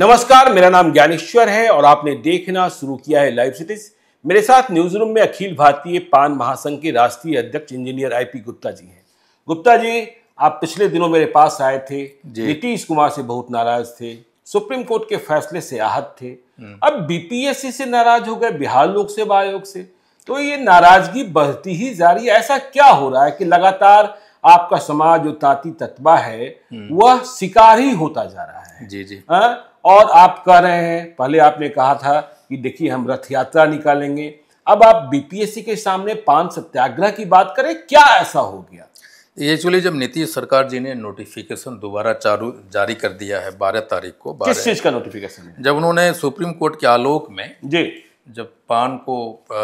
नमस्कार मेरा नाम ज्ञानेश्वर है और आपने देखना शुरू किया है लाइव सिटीज मेरे साथ न्यूज रूम में अखिल भारतीय पान महासंघ के राष्ट्रीय अध्यक्ष इंजीनियर आईपी गुप्ता जी हैं गुप्ता जी आप पिछले दिनों मेरे पास आए थे नीतीश कुमार से बहुत नाराज थे सुप्रीम कोर्ट के फैसले से आहत थे हम्म। अब बीपीएससी से नाराज हो गए बिहार लोक सेवा आयोग से तो ये नाराजगी बढ़ती ही जा रही है ऐसा क्या हो रहा है कि लगातार आपका समाज जो ताती तत्वा है हम्म। वह शिकार ही होता जा रहा है जी जी आ? हाँ? और आप कह रहे हैं पहले आपने कहा था कि देखिए हम रथ यात्रा निकालेंगे अब आप बीपीएससी के सामने पान सत्याग्रह की बात करें क्या ऐसा हो गया एक्चुअली जब नीतीश सरकार जी ने नोटिफिकेशन दोबारा चारू जारी कर दिया है बारह तारीख को किस चीज का नोटिफिकेशन है? जब उन्होंने सुप्रीम कोर्ट के आलोक में जी जब पान को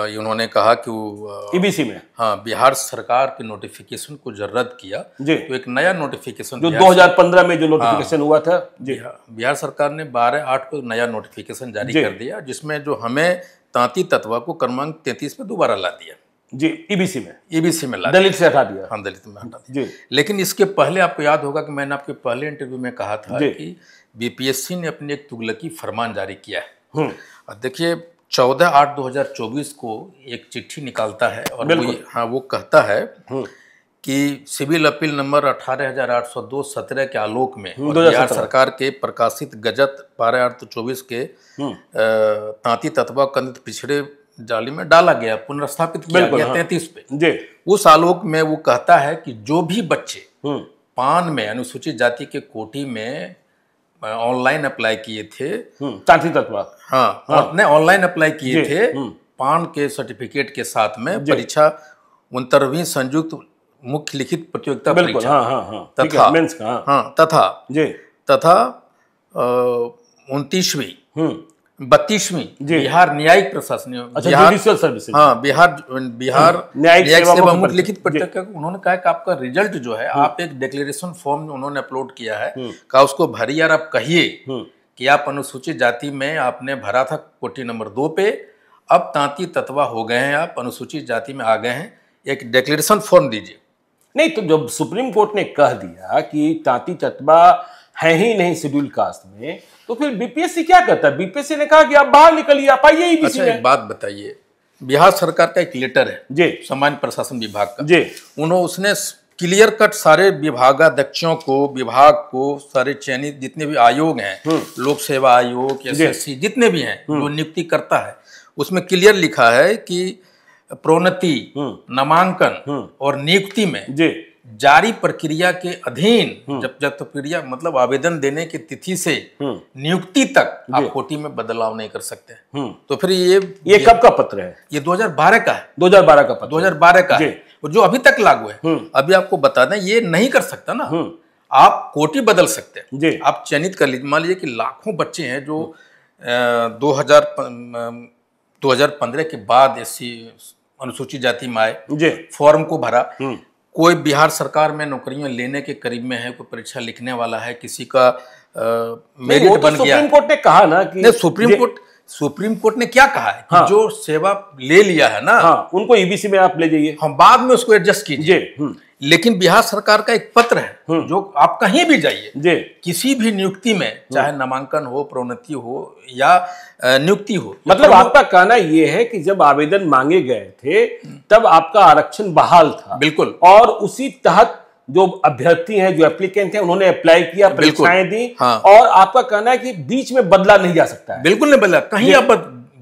इन्होंने कहा कि वो ईबीसी e में हाँ बिहार सरकार के नोटिफिकेशन को जो रद्द किया जी तो एक नया नोटिफिकेशन जो 2015 में जो नोटिफिकेशन हाँ, हुआ था जी बिहार सरकार ने 12 आठ को नया नोटिफिकेशन जारी कर दिया जिसमें जो हमें तांती तत्वा को क्रमांक 33 में दोबारा ला दिया जी ईबीसी e में ईबीसी e में ला दलित से हटा दिया हाँ दलित में हटा दिया जी लेकिन इसके पहले आपको याद होगा कि मैंने आपके पहले इंटरव्यू में कहा था कि बीपीएससी ने अपनी एक तुगलकी फरमान जारी किया है हम्म। देखिए चौदह आठ 2024 को एक चिट्ठी निकालता है और वो हाँ वो कहता है हम्म। कि सिविल अपील नंबर अठारह हजार आठ सौ दो सत्रह के आलोक में हम्म, बिहार सरकार के प्रकाशित गजट बारह आठ सौ चौबीस के हम्म। तांती तत्वा कंदित पिछड़े जाली में डाला गया पुनर्स्थापित किया गया हाँ। तैतीस पे उस आलोक में वो कहता है कि जो भी बच्चे पान में अनुसूचित जाति के कोटी में ऑनलाइन अप्लाई किए थे हम्म, चांदी तत्व हाँ, हाँ। ऑनलाइन अप्लाई किए थे हम्म। पान के सर्टिफिकेट के साथ में परीक्षा उन्तरवी संयुक्त मुख्य लिखित प्रतियोगिता परीक्षा हाँ, हाँ, हाँ, तथा हाँ।, हाँ, तथा जी तथा उनतीसवीं हम्म। बत्तीसवीं बिहार न्यायिक प्रशासन अच्छा सर्विस हाँ बिहार बिहार हाँ, न्यायिक सेवा मुख्य लिखित परीक्षा उन्होंने कहा कि आपका रिजल्ट जो है हम्म। आप एक डिक्लेरेशन फॉर्म उन्होंने अपलोड किया है हम्म। कहा उसको भरी यार आप कहिए हम्म। कि आप अनुसूचित जाति में आपने भरा था कोटी नंबर दो पे अब तांती तत्वा हो गए हैं आप अनुसूचित जाति में आ गए हैं एक डिक्लेरेशन फॉर्म दीजिए नहीं तो जब सुप्रीम कोर्ट ने कह दिया कि तांती तत्वा है ही नहीं शेड्यूल कास्ट में तो फिर बीपीएससी क्या करता है बीपीएससी ने कहा कि आप बाहर निकलिए आप आइए ही अच्छा, एक बात बताइए बिहार सरकार का एक लेटर है जी सामान्य प्रशासन विभाग का जी उन्होंने उसने क्लियर कट सारे विभागाध्यक्षों को विभाग को सारे चयनित जितने भी आयोग हैं हम्म। लोक सेवा आयोग एस जितने भी हैं हम्म। जो नियुक्ति करता है उसमें क्लियर लिखा है कि प्रोन्नति हम्म। नामांकन और नियुक्ति में जारी प्रक्रिया के अधीन हम्म। जब जब तो प्रक्रिया मतलब आवेदन देने की तिथि से हम्म। नियुक्ति तक आप कोटी में बदलाव नहीं कर सकते हम्म। तो फिर ये ये कब का पत्र है ये 2012 का है 2012 का पत्र 2012 का है और जो अभी तक लागू है अभी आपको बता दें ये नहीं कर सकता ना आप कोटि बदल सकते हैं आप चयनित कर लीजिए मान लीजिए कि लाखों बच्चे हैं जो दो हजार के बाद ऐसी अनुसूचित जाति में आए फॉर्म को भरा कोई बिहार सरकार में नौकरियां लेने के करीब में है कोई परीक्षा लिखने वाला है किसी का मेरिट तो बन गया सुप्रीम कोर्ट ने कहा ना कि सुप्रीम कोर्ट सुप्रीम कोर्ट ने क्या कहा है हाँ। जो सेवा ले लिया है ना हाँ, उनको ईबीसी e में आप ले जाइए हम बाद में उसको एडजस्ट कीजिए हम्म। लेकिन बिहार सरकार का एक पत्र है हम्म। जो आप कहीं भी जाइए किसी भी नियुक्ति में हम्म। चाहे नामांकन हो प्रोन्नति हो या नियुक्ति हो मतलब आपका कहना यह है कि जब आवेदन मांगे गए थे तब आपका आरक्षण बहाल था बिल्कुल और उसी तहत जो अभ्यर्थी हैं जो एप्लीकेंट हैं उन्होंने अप्लाई किया परीक्षाएं दी हाँ। और आपका कहना है कि बीच में बदला नहीं जा सकता है बिल्कुल नहीं बदला कहीं आप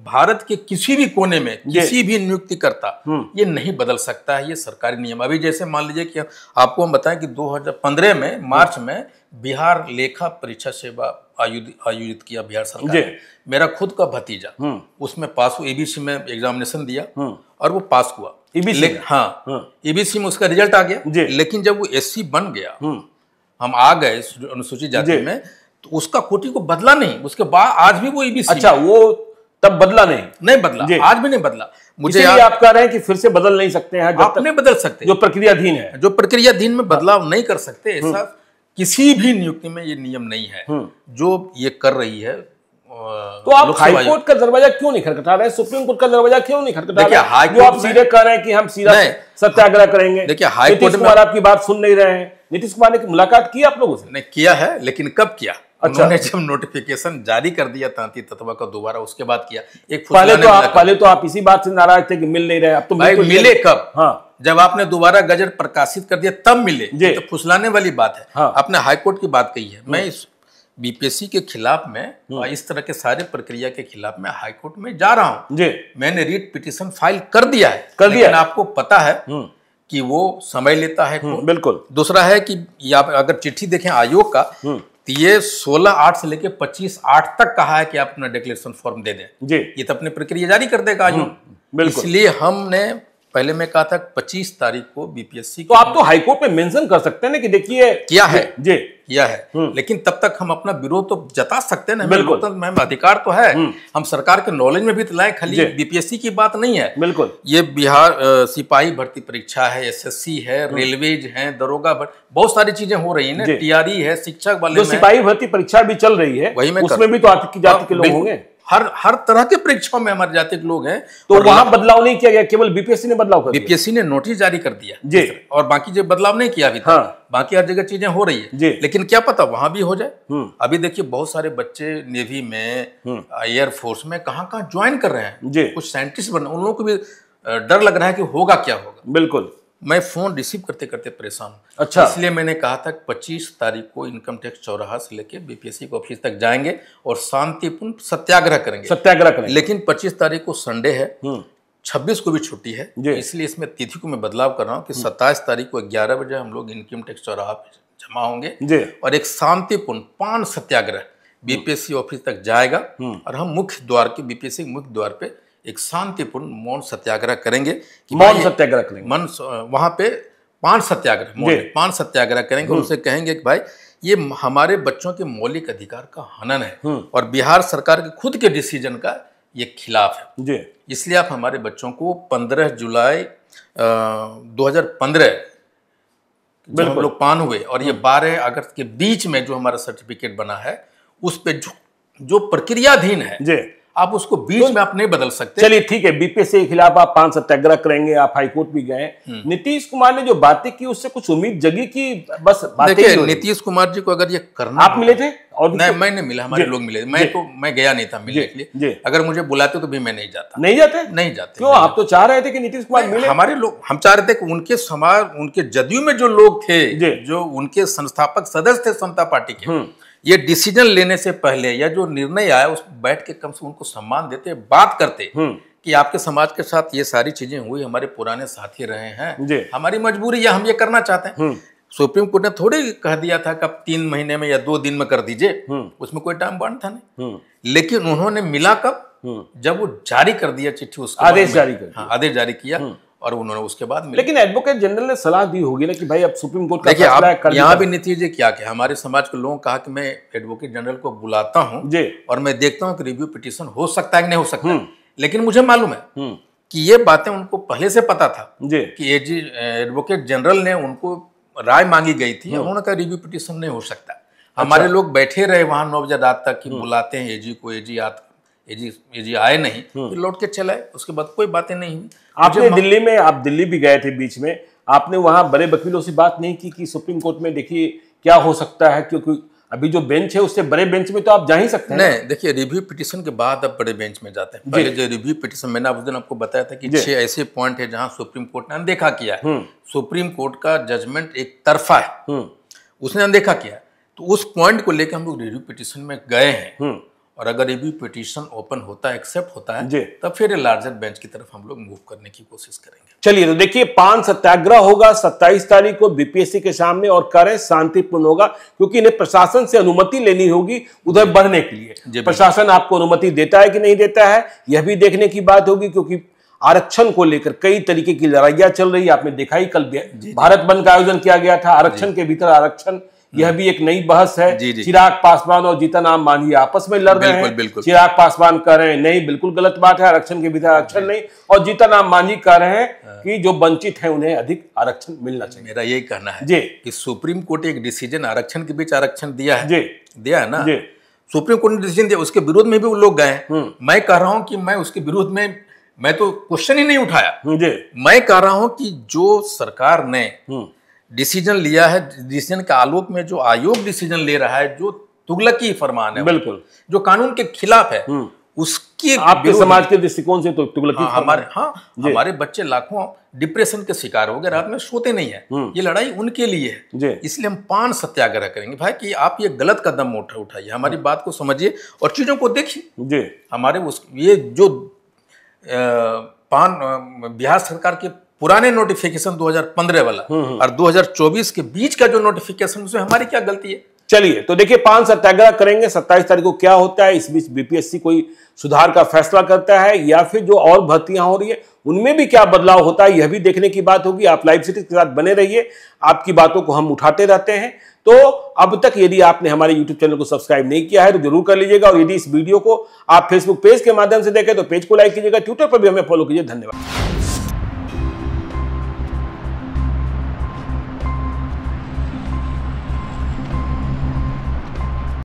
भारत के किसी भी कोने में किसी भी नियुक्ति करता हम्म। ये नहीं बदल सकता है ये सरकारी नियम अभी जैसे मान लीजिए कि आपको हम बताएं कि 2015 में मार्च में बिहार लेखा परीक्षा सेवा आयोजित किया बिहार सरकार ने मेरा खुद का भतीजा हम्म। उसमें पास हुआ एबीसी में एग्जामिनेशन दिया हम्म। और वो पास हुआ ईबीसी e हाँ, हाँ। e में उसका रिजल्ट आ गया लेकिन जब वो सी बन गया हम्म। हम आ गए अनुसूचित जाति में तो उसका कोटि को बदला नहीं उसके बाद आज भी वो ईबीसी e अच्छा वो तब बदला नहीं नहीं बदला आज भी नहीं बदला मुझे आप, आप कह रहे हैं कि फिर से बदल नहीं सकते हैं आप नहीं बदल सकते जो प्रक्रियाधीन है जो प्रक्रियाधीन में बदलाव हाँ। नहीं कर सकते ऐसा हम्म। किसी भी नियुक्ति में ये नियम नहीं है हम्म। जो ये कर रही है तो आप हाई कोर्ट का दरवाजा क्यों नहीं खटखटा रहे सुप्रीम कोर्ट का दरवाजा क्यों नहीं खटखटा रहे जो आप सीधे कह रहे हैं कि हम सीधा सत्याग्रह करेंगे देखिए हाई कोर्ट में आपकी बात सुन नहीं रहे हैं नीतीश कुमार ने मुलाकात की आप लोगों से नहीं किया है लेकिन कब किया अच्छा ने जब नोटिफिकेशन जारी कर दिया तांती तत्वा का दोबारा उसके बाद किया एक पहले तो आप पहले तो आप इसी बात से नाराज थे कि मिल नहीं रहे अब तो भाई मिले कब हाँ जब आपने दोबारा गजट प्रकाशित कर दिया तब मिले तो फुसलाने वाली बात है हाँ। आपने हाईकोर्ट की बात कही है मैं हाँ। इस बीपीएससी के खिलाफ में हम्म। इस तरह के सारे प्रक्रिया के खिलाफ मैं हाईकोर्ट में जा रहा हूँ जी मैंने रीट पिटीशन फाइल कर दिया है कर दिया है। आपको पता है हम्म। कि वो समय लेता है हम्म, बिल्कुल दूसरा है कि आप अगर चिट्ठी देखें आयोग का तो ये सोलह आठ से लेके पच्चीस आठ तक कहा है कि आप अपना डिक्लेरेशन फॉर्म दे दें ये तो अपनी प्रक्रिया जारी कर देगा आयोग इसलिए हमने पहले मैं कहा था 25 तारीख को बीपीएससी तो आप तो हाईकोर्ट में मेंशन कर सकते हैं ना कि देखिए किया है जी किया है हम्म। लेकिन तब तक हम अपना विरोध तो जता सकते हैं ना तो मैं अधिकार तो है हम्म। हम सरकार के नॉलेज में भी तो लाए खाली बीपीएससी की बात नहीं है बिल्कुल ये बिहार सिपाही भर्ती परीक्षा है एसएससी है हम्म। रेलवेज है दरोगा बहुत सारी चीजें हो रही है ना टीआरई है शिक्षक वाले सिपाही भर्ती परीक्षा भी चल रही है वही में उसमें भी तो जाति हाँ, के लोग होंगे हर हर तरह के परीक्षाओं में हमारे जातिक लोग हैं तो वहां बदलाव नहीं किया गया केवल बीपीएससी ने बदलाव कर बीपीएससी ने नोटिस जारी कर दिया जी और बाकी जो बदलाव नहीं किया अभी हाँ। बाकी हर जगह चीजें हो रही है लेकिन क्या पता वहां भी हो जाए हम्म। अभी देखिए बहुत सारे बच्चे नेवी में एयरफोर्स हम्म। में कहाँ कहाँ ज्वाइन कर रहे हैं जी कुछ साइंटिस्ट बन उन लोगों को भी डर लग रहा है कि होगा क्या होगा बिल्कुल मैं फ़ोन रिसीव करते करते परेशान हूँ अच्छा इसलिए मैंने कहा था पच्चीस तारीख को इनकम टैक्स चौराहा से लेकर बीपीएससी के ऑफिस तक जाएंगे और शांतिपूर्ण सत्याग्रह करेंगे सत्याग्रह करेंगे लेकिन पच्चीस तारीख को संडे है हम्म। छब्बीस को भी छुट्टी है इसलिए इसमें तिथि को मैं बदलाव कर रहा हूँ कि हम्म। सत्ताईस तारीख को ग्यारह बजे हम लोग इनकम टैक्स चौराहा जमा होंगे और एक शांतिपूर्ण पान सत्याग्रह बीपीएससी हम्म। ऑफिस तक जाएगा और हम मुख्य द्वार के बीपीएससी मुख्य द्वार पे एक शांतिपूर्ण मौन सत्याग्रह करेंगे कि मौन सत्याग्रह करेंगे मन वहाँ पे पांच सत्याग्रह पांच सत्याग्रह करेंगे हम्म। उनसे कहेंगे कि भाई ये हमारे बच्चों के मौलिक अधिकार का हनन है हम्म। और बिहार सरकार के खुद के डिसीजन का ये खिलाफ है जी इसलिए आप हमारे बच्चों को 15 जुलाई दो हजार लोग पान हुए और ये 12 हम्म। अगस्त के बीच में जो हमारा सर्टिफिकेट बना है उस पर जो जो प्रक्रियाधीन है जी आप उसको बीच तो, में आप नहीं बदल सकते चलिए ठीक है बीपीएससी के खिलाफ आप पांच सत्याग्रह करेंगे आप हाईकोर्ट भी गए हम्म। नीतीश कुमार ने जो बातें की उससे कुछ उम्मीद जगी की बस देखिए नीतीश कुमार जी को अगर ये करना आप मिले थे और नहीं मैं नहीं मिला हमारे लोग मिले मैं तो मैं गया नहीं था मिलने के लिए अगर मुझे बुलाते तो भी मैं नहीं जाता नहीं जाते नहीं जाते क्यों आप तो चाह रहे थे कि नीतीश कुमार मिले हमारे लोग हम चाह रहे थे कि उनके समाज उनके जदयू में जो लोग थे जो उनके संस्थापक सदस्य थे समता पार्टी के हम्म। ये डिसीजन लेने से पहले या जो निर्णय आया उस बैठ के कम से उनको सम्मान देते बात करते हम्म। कि आपके समाज के साथ ये सारी चीजें हुई हमारे पुराने साथी रहे हैं हमारी मजबूरी या हम ये करना चाहते हैं हम्म। सुप्रीम कोर्ट ने थोड़ी कह दिया था कि आप तीन महीने में या दो दिन में कर दीजिए हम्म। उसमें कोई टाइम बॉन्ड था नहीं लेकिन उन्होंने मिला कब जब वो जारी कर दिया चिट्ठी उसका आदेश जारी कर हाँ, आदेश जारी किया और उन्होंने उसके बाद लेकिन एडवोकेट जनरल ने सलाह दी होगी ना कि भाई अब सुप्रीम कोर्ट का आप कर यहाँ भी नीतीश जी क्या क्या हमारे समाज के लोगों कहा कि मैं एडवोकेट जनरल को बुलाता हूँ और मैं देखता हूँ कि रिव्यू पिटिशन हो सकता है कि नहीं हो सकता हम्म। लेकिन मुझे मालूम है हम्म। कि ये बातें उनको पहले से पता था कि एडवोकेट जनरल ने उनको राय मांगी गई थी हम्म। उन्होंने कहा रिव्यू पिटिशन नहीं हो सकता अच्छा। हमारे अच्छा। लोग बैठे रहे वहाँ नौ बजे रात तक कि बुलाते हैं एजी को एजी आत जी आए नहीं हम्म। फिर लौट के चलाए उसके बाद कोई बातें नहीं हुई आपने दिल्ली में आप दिल्ली भी गए थे बीच में आपने वहाँ बड़े वकीलों से बात नहीं की कि सुप्रीम कोर्ट में देखिए क्या हो सकता है क्योंकि अभी जो बेंच है उससे बड़े बेंच में तो आप जा ही सकते हैं नहीं देखिए रिव्यू पिटिशन के बाद आप बड़े बेंच में जाते हैं पहले जो रिव्यू पिटिशन मैंने उस दिन आपको बताया था कि छह ऐसे पॉइंट है जहां सुप्रीम कोर्ट ने अनदेखा किया है हम्म। सुप्रीम कोर्ट का जजमेंट एक तरफा है हम्म। उसने अनदेखा किया तो उस पॉइंट को लेकर हम लोग रिव्यू पिटिशन में गए हैं और अगर ये भी पिटिशन ओपन होता है एक्सेप्ट होता है तब फिर लार्जर बेंच की तरफ हम लोग मूव करने की कोशिश करेंगे चलिए तो देखिए पान सत्याग्रह होगा 27 तारीख को बीपीएससी के सामने और करें शांतिपूर्ण होगा क्योंकि इन्हें प्रशासन से अनुमति लेनी होगी उधर बढ़ने के लिए प्रशासन आपको अनुमति देता है कि नहीं देता है यह भी देखने की बात होगी क्योंकि आरक्षण को लेकर कई तरीके की लड़ाइयां चल रही है आपने देखा ही कल भारत बंद का आयोजन किया गया था आरक्षण के भीतर आरक्षण यह हाँ। भी एक नई बहस है चिराग पासवान और जीतन राम मांझी आपस में लड़ रहे हैं चिराग पासवान कह रहे हैं नहीं बिल्कुल गलत बात है आरक्षण के विधायक आरक्षण नहीं और जीतन राम मांझी कह रहे हैं हाँ। कि जो वंचित है उन्हें अधिक आरक्षण मिलना चाहिए मेरा यही कहना है जी की सुप्रीम कोर्ट एक डिसीजन आरक्षण के बीच आरक्षण दिया है जी दिया है ना सुप्रीम कोर्ट ने डिसीजन दिया उसके विरोध में भी वो लोग गए हम्म। मैं कह रहा हूँ कि मैं उसके विरोध में मैं तो क्वेश्चन ही नहीं उठाया मैं कह रहा हूँ कि जो सरकार ने हम्म। डिसीजन लिया है डिसीजन के आलोक में जो आयोग डिसीजन ले रहा है जो तुगलकी फरमान है बिल्कुल जो कानून के खिलाफ है हम्म। उसकी आपके समाज के दृष्टिकोण से तो तुगलकी हाँ, हमारे हाँ हमारे बच्चे लाखों डिप्रेशन के शिकार हो गए रात में सोते नहीं है हम्म। ये लड़ाई उनके लिए है इसलिए हम पान सत्याग्रह करेंगे भाई कि आप ये गलत कदम उठा उठाइए हमारी हाँ। बात को समझिए और चीजों को देखिए हमारे उस ये जो पान बिहार सरकार के पुराने नोटिफिकेशन 2015 वाला हम्म, हम्म। और 2024 के बीच का जो नोटिफिकेशन उसमें हमारी क्या गलती है चलिए तो देखिए पांच सत्याग्रह करेंगे सत्ताईस तारीख को क्या होता है इस बीच बीपीएससी कोई सुधार का फैसला करता है या फिर जो और भर्तियां हो रही है उनमें भी क्या बदलाव होता है यह भी देखने की बात होगी आप लाइव सिटी के साथ बने रहिए आपकी बातों को हम उठाते रहते हैं तो अब तक यदि आपने हमारे YouTube चैनल को सब्सक्राइब नहीं किया है तो जरूर कर लीजिएगा और यदि इस वीडियो को आप फेसबुक पेज के माध्यम से देखें तो पेज को लाइक कीजिएगा ट्विटर पर भी हमें फॉलो कीजिए धन्यवाद